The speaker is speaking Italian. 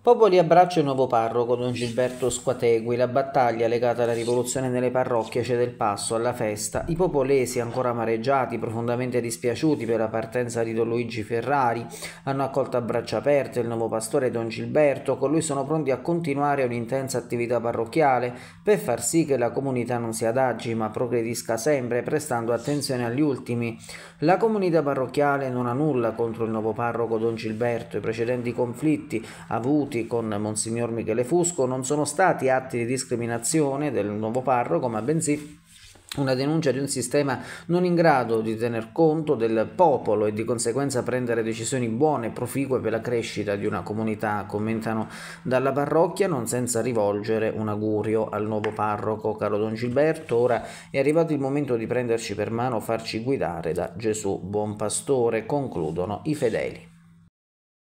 Popoli abbraccia il nuovo parroco Don Gilberto Squategui, la battaglia legata alla rivoluzione nelle parrocchie cede il passo alla festa. I popolesi, ancora amareggiati, profondamente dispiaciuti per la partenza di Don Luigi Ferrari, hanno accolto a braccia aperte il nuovo pastore Don Gilberto, con lui sono pronti a continuare un'intensa attività parrocchiale per far sì che la comunità non si adagi ma progredisca sempre prestando attenzione agli ultimi. La comunità parrocchiale non ha nulla contro il nuovo parroco Don Gilberto, i precedenti conflitti avuti avvenuti con Monsignor Michele Fusco non sono stati atti di discriminazione del nuovo parroco, ma bensì una denuncia di un sistema non in grado di tener conto del popolo e di conseguenza prendere decisioni buone e proficue per la crescita di una comunità, commentano dalla parrocchia, non senza rivolgere un augurio al nuovo parroco, caro Don Gilberto. Ora è arrivato il momento di prenderci per mano, farci guidare da Gesù, buon pastore, concludono i fedeli.